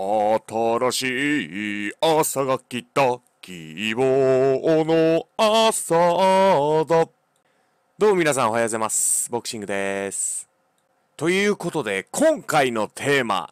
新しい朝が来た希望の朝だどうも皆さんおはようございますボクシングですということで今回のテーマ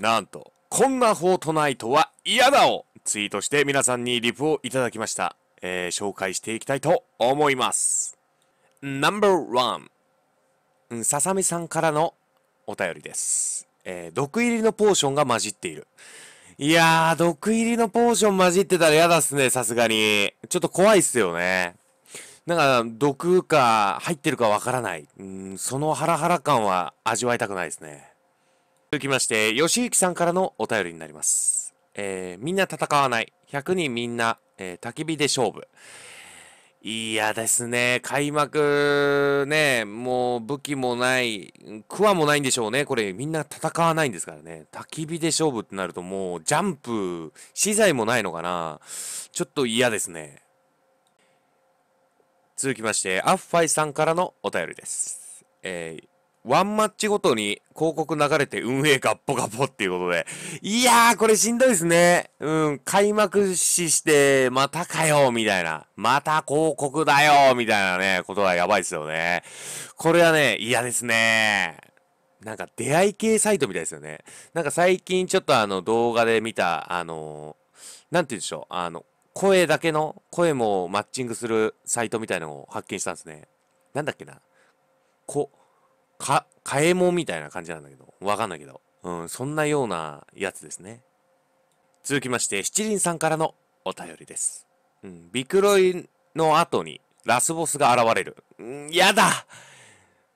なんとこんなフォートナイトは嫌だをツイートして皆さんにリプをいただきました、えー、紹介していきたいと思いますナンバーワンささみさんからのお便りですえー、毒入りのポーションが混じっている。いやー、毒入りのポーション混じってたら嫌だっすね、さすがに。ちょっと怖いっすよね。なんか、毒か入ってるかわからない。うん、そのハラハラ感は味わいたくないですね。続きまして、吉行さんからのお便りになります。えー、みんな戦わない。100人みんな、えー、焚き火で勝負。いやですね、開幕ね、もう武器もない、クワもないんでしょうね、これ、みんな戦わないんですからね、焚き火で勝負ってなると、もうジャンプ、資材もないのかな、ちょっと嫌ですね。続きまして、アッファイさんからのお便りです。えーワンマッチごとに広告流れて運営ガッポガポっていうことで。いやー、これしんどいですね。うん、開幕しして、またかよ、みたいな。また広告だよ、みたいなね、ことはやばいですよね。これはね、嫌ですね。なんか出会い系サイトみたいですよね。なんか最近ちょっとあの動画で見た、あのー、なんて言うんでしょう、あの、声だけの、声もマッチングするサイトみたいなのを発見したんですね。なんだっけな。こ、か、かえもみたいな感じなんだけど、わかんないけど。うん、そんなようなやつですね。続きまして、七輪さんからのお便りです。うん、ビクロイの後にラスボスが現れる。うん、やだ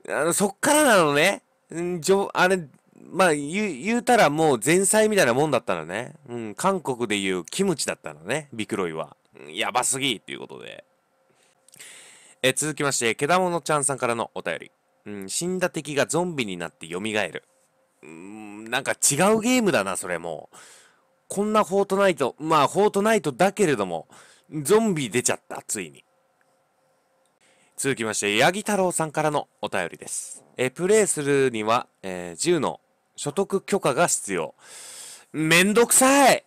あの、そっからなのね。うん、じょ、あれ、まあ、言う、言うたらもう前菜みたいなもんだったのね。うん、韓国で言うキムチだったのね、ビクロイは。うん、やばすぎっていうことで。え続きまして、けだものちゃんさんからのお便り。うん、死んだ敵がゾンビになって蘇る。うん、なんか違うゲームだな、それも。こんなフォートナイト、まあ、フォートナイトだけれども、ゾンビ出ちゃった、ついに。続きまして、八木太郎さんからのお便りです。え、プレイするには、えー、銃の所得許可が必要。めんどくさい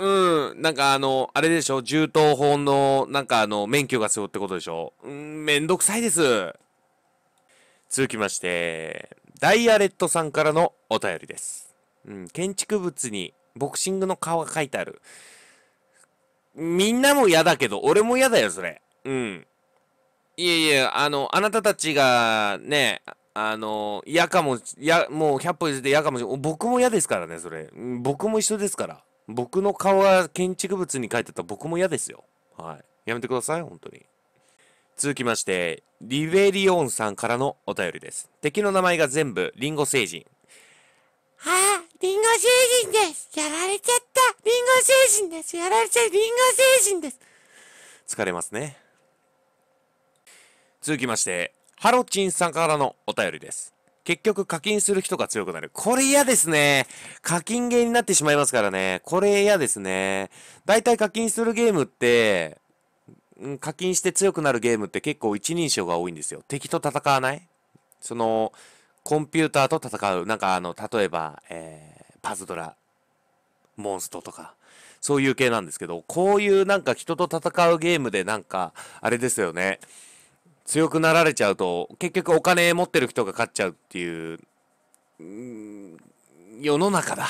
うん、なんかあの、あれでしょ銃刀法の、なんかあの、免許が必要ってことでしょうん、めんどくさいです。続きまして、ダイアレットさんからのお便りです。うん、建築物にボクシングの顔が書いてある。みんなも嫌だけど、俺も嫌だよ、それ。うん。いえいえ、あの、あなたたちがね、あの、嫌かも、や、もう100歩譲って嫌かもしれ僕も嫌ですからね、それ。僕も一緒ですから。僕の顔が建築物に書いてたら僕も嫌ですよ。はい。やめてください、本当に。続きまして、リベリオンさんからのお便りです。敵の名前が全部、リンゴ星人。ああ、リンゴ星人です。やられちゃった。リンゴ星人です。やられちゃった。リンゴ星人です。疲れますね。続きまして、ハロチンさんからのお便りです。結局課金する人が強くなる。これ嫌ですね。課金ゲーになってしまいますからね。これ嫌ですね。大体課金するゲームって、課金して強くなるゲームって結構一人称が多いんですよ。敵と戦わないその、コンピューターと戦う。なんかあの、例えば、えー、パズドラ、モンストとか、そういう系なんですけど、こういうなんか人と戦うゲームでなんか、あれですよね。強くなられちゃうと、結局お金持ってる人が勝っちゃうっていう、うん、世の中だ。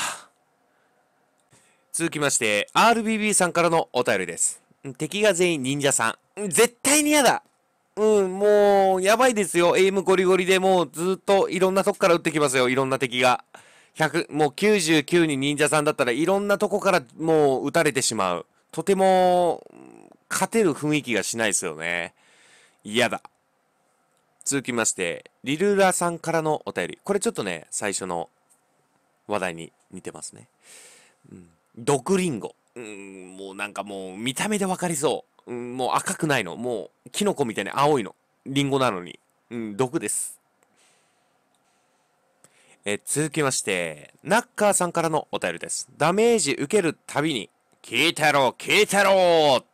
続きまして、RBB さんからのお便りです。敵が全員忍者さん。絶対に嫌だうん、もう、やばいですよ。エイムゴリゴリでもうずっといろんなとこから撃ってきますよ。いろんな敵が。100、もう99に忍者さんだったらいろんなとこからもう撃たれてしまう。とても、勝てる雰囲気がしないですよね。嫌だ。続きまして、リルーラさんからのお便り。これちょっとね、最初の話題に似てますね。うん、毒リンゴ。うん、もうなんかもう見た目でわかりそう。うん、もう赤くないの。もうキノコみたいに青いの。リンゴなのに。うん、毒です。え続きまして、ナッカーさんからのお便りです。ダメージ受けるたびに、聞いたろ聞いたろ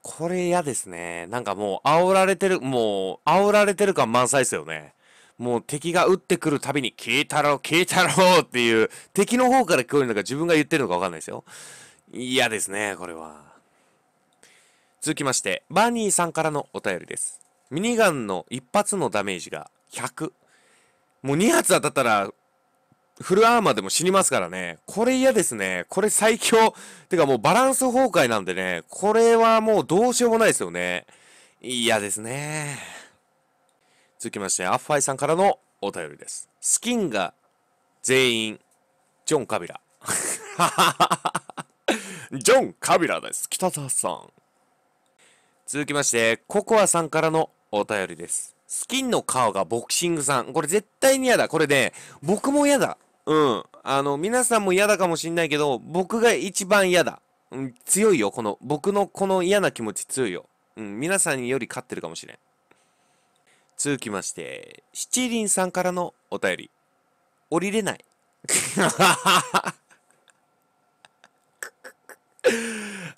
これ嫌ですね。なんかもう、煽られてる、もう、煽られてる感満載ですよね。もう敵が撃ってくるたびに、聞いたろ聞いたろっていう、敵の方から聞こえるのか自分が言ってるのかわかんないですよ。嫌ですね、これは。続きまして、バーニーさんからのお便りです。ミニガンの一発のダメージが100。もう2発当たったら、フルアーマーでも死にますからね。これ嫌ですね。これ最強。てかもうバランス崩壊なんでね。これはもうどうしようもないですよね。嫌ですね。続きまして、アッファイさんからのお便りです。スキンが全員、ジョン・カビラ。ジョン・カビラです。北沢さん。続きまして、ココアさんからのお便りです。スキンの顔がボクシングさん。これ絶対に嫌だ。これね、僕も嫌だ。うん。あの、皆さんも嫌だかもしんないけど、僕が一番嫌だ。うん、強いよ。この、僕のこの嫌な気持ち強いよ。うん、皆さんより勝ってるかもしれん。続きまして、七輪さんからのお便り。降りれない。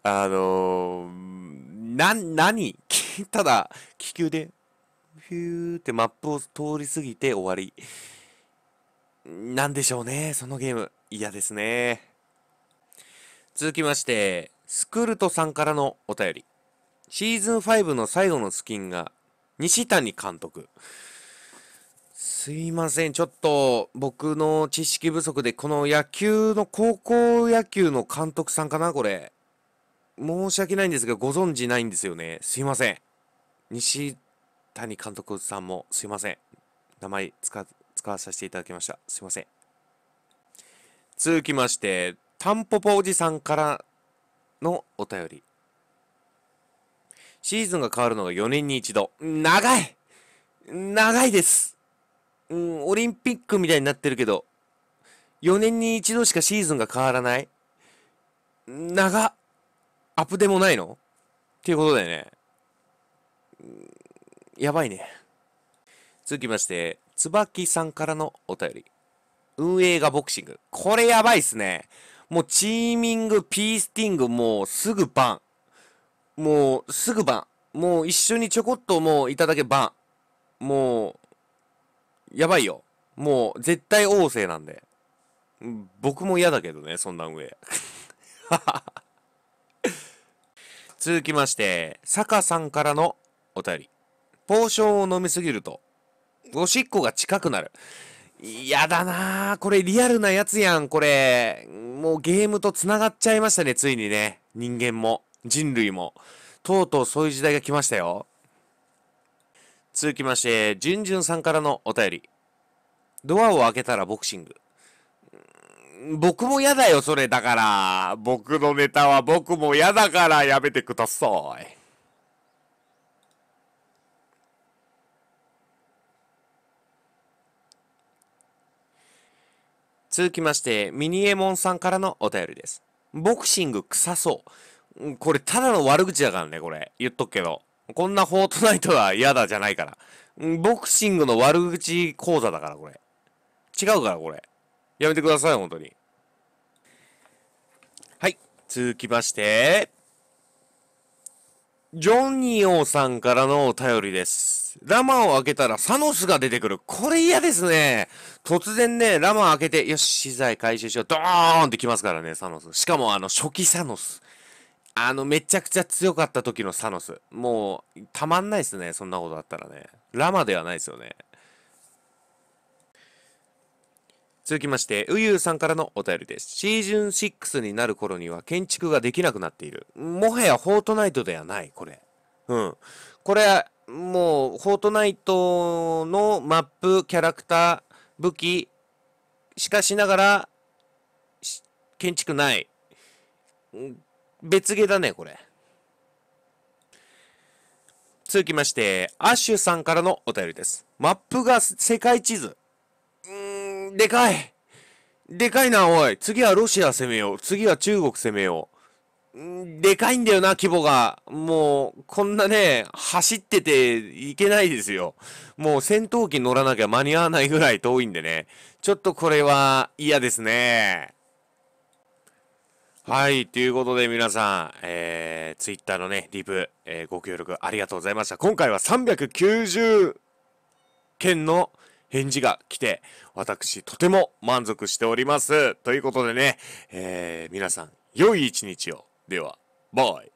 あのー、な、に ただ、気球で、ヒューってマップを通り過ぎて終わり。なんでしょうね、そのゲーム。嫌ですね。続きまして、スクルトさんからのお便り。シーズン5の最後のスキンが、西谷監督。すいません。ちょっと、僕の知識不足で、この野球の、高校野球の監督さんかなこれ。申し訳ないんですが、ご存知ないんですよね。すいません。西谷監督さんもすいません。名前使使わさせていただきました。すいません。続きまして、タンポポおじさんからのお便り。シーズンが変わるのが4年に一度。長い長いです、うん、オリンピックみたいになってるけど、4年に一度しかシーズンが変わらない長アップでもないのっていうことだよね。やばいね。続きまして、椿さんからのお便り。運営がボクシング。これやばいっすね。もうチーミング、ピースティング、もうすぐバン。もうすぐバン。もう一緒にちょこっともういただけバン。もう、やばいよ。もう絶対旺盛なんで。僕も嫌だけどね、そんな運営。ははは。続きまして、坂さんからのお便り。ポーションを飲みすぎると、おしっこが近くなる。嫌だなぁ。これリアルなやつやん、これ。もうゲームと繋がっちゃいましたね、ついにね。人間も、人類も。とうとうそういう時代が来ましたよ。続きまして、じゅんじゅんさんからのお便り。ドアを開けたらボクシング。僕も嫌だよ、それだから。僕のネタは僕も嫌だからやめてください。続きまして、ミニエモンさんからのお便りです。ボクシング臭そう。これ、ただの悪口だからね、これ。言っとくけど。こんなフォートナイトは嫌だじゃないから。ボクシングの悪口講座だから、これ。違うから、これ。やめてください、本当に。はい、続きまして、ジョンニオさんからのお便りです。ラマを開けたらサノスが出てくる。これ嫌ですね。突然ね、ラマ開けて、よし、資材回収しよう。ドーンってきますからね、サノス。しかも、あの、初期サノス。あの、めちゃくちゃ強かった時のサノス。もう、たまんないですね。そんなことあったらね。ラマではないですよね。続きまして、うゆうさんからのお便りです。シーズン6になる頃には建築ができなくなっている。もはやフォートナイトではない、これ。うん。これ、もう、フォートナイトのマップ、キャラクター、武器、しかしながら、建築ない。別ゲだね、これ。続きまして、アッシュさんからのお便りです。マップが世界地図。でかいでかいな、おい。次はロシア攻めよう。次は中国攻めよう。でかいんだよな、規模が。もう、こんなね、走ってていけないですよ。もう戦闘機乗らなきゃ間に合わないぐらい遠いんでね。ちょっとこれは嫌ですね。はい。ということで皆さん、えー、ツイッターのね、リプ、えー、ご協力ありがとうございました。今回は390件の返事が来て、私とても満足しております。ということでね、えー、皆さん、良い一日を。では、バイ。